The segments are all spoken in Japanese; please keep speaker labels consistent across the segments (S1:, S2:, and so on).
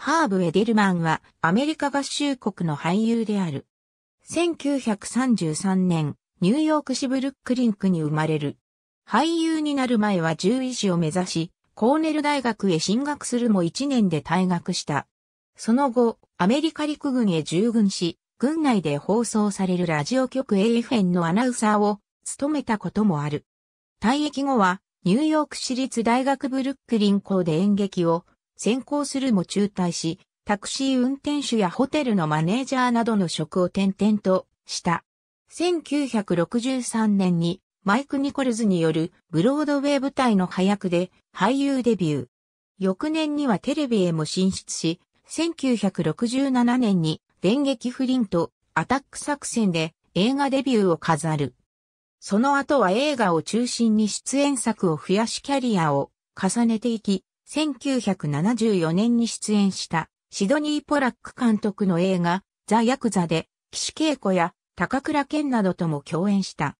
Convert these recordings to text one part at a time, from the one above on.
S1: ハーブ・エデルマンはアメリカ合衆国の俳優である。1933年、ニューヨーク市ブルックリンクに生まれる。俳優になる前は獣医師を目指し、コーネル大学へ進学するも1年で退学した。その後、アメリカ陸軍へ従軍し、軍内で放送されるラジオ局 AFN のアナウンサーを務めたこともある。退役後は、ニューヨーク市立大学ブルックリン校で演劇を先行するも中退し、タクシー運転手やホテルのマネージャーなどの職を転々とした。1963年にマイク・ニコルズによるブロードウェイ舞台の配役で俳優デビュー。翌年にはテレビへも進出し、1967年に電撃不倫とアタック作戦で映画デビューを飾る。その後は映画を中心に出演作を増やしキャリアを重ねていき、1974年に出演したシドニー・ポラック監督の映画ザ・ヤクザで岸恵子や高倉健などとも共演した。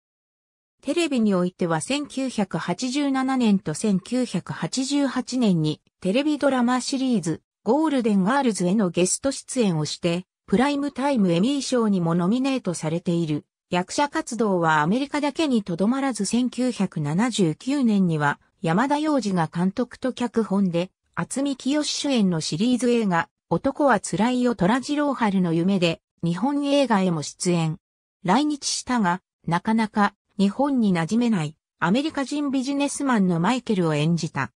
S1: テレビにおいては1987年と1988年にテレビドラマシリーズゴールデンガールズへのゲスト出演をしてプライムタイムエミー賞にもノミネートされている役者活動はアメリカだけにとどまらず1979年には山田洋次が監督と脚本で、厚見清主演のシリーズ映画、男は辛いよ虎次郎春の夢で、日本映画へも出演。来日したが、なかなか日本に馴染めないアメリカ人ビジネスマンのマイケルを演じた。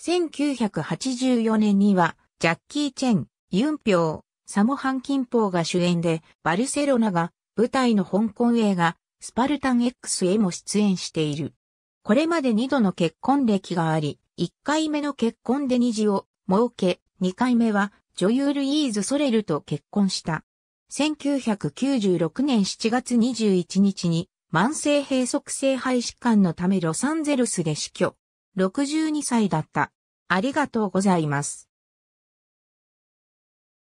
S1: 1984年には、ジャッキー・チェン、ユンピョウ、サモハン・キンポーが主演で、バルセロナが舞台の香港映画、スパルタン X へも出演している。これまで二度の結婚歴があり、一回目の結婚で虹を設け、二回目は女優ルイーズ・ソレルと結婚した。1996年7月21日に慢性閉塞性肺疾患のためロサンゼルスで死去。62歳だった。ありがとうございます。